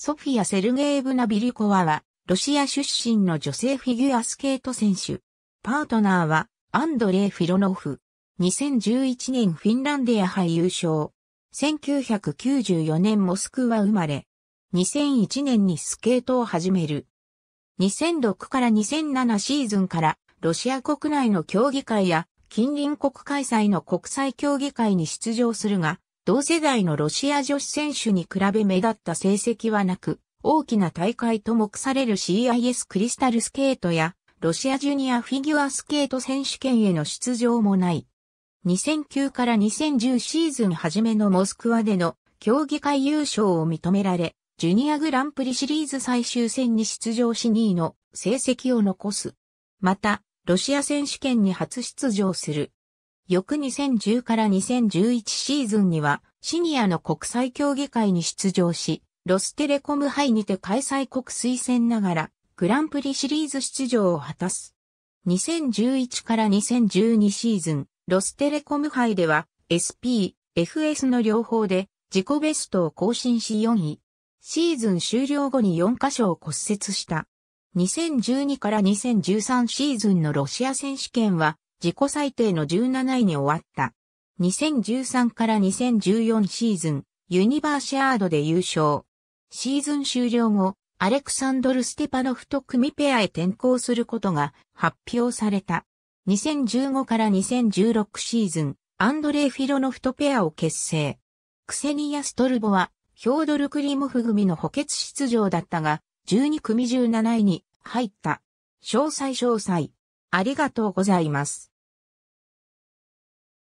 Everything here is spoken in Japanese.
ソフィア・セルゲーブナ・ビリコワは、ロシア出身の女性フィギュアスケート選手。パートナーは、アンドレイ・フィロノフ。2011年フィンランディア杯優勝。1994年モスクワ生まれ。2001年にスケートを始める。2006から2007シーズンから、ロシア国内の競技会や、近隣国開催の国際競技会に出場するが、同世代のロシア女子選手に比べ目立った成績はなく、大きな大会と目される CIS クリスタルスケートや、ロシアジュニアフィギュアスケート選手権への出場もない。2009から2010シーズン初めのモスクワでの競技会優勝を認められ、ジュニアグランプリシリーズ最終戦に出場し2位の成績を残す。また、ロシア選手権に初出場する翌2010から2011シーズンには、シニアの国際競技会に出場し、ロステレコム杯にて開催国推薦ながら、グランプリシリーズ出場を果たす。2011から2012シーズン、ロステレコム杯では、SP、FS の両方で、自己ベストを更新し4位。シーズン終了後に4箇所を骨折した。2012から2013シーズンのロシア選手権は、自己最低の17位に終わった。2013から2014シーズン、ユニバーシアードで優勝。シーズン終了後、アレクサンドル・ステパノフと組ペアへ転向することが発表された。2015から2016シーズン、アンドレイ・フィロノフとペアを結成。クセニア・ストルボは、ヒョードル・クリモフ組の補欠出場だったが、12組17位に入った。詳細詳細。ありがとうございます。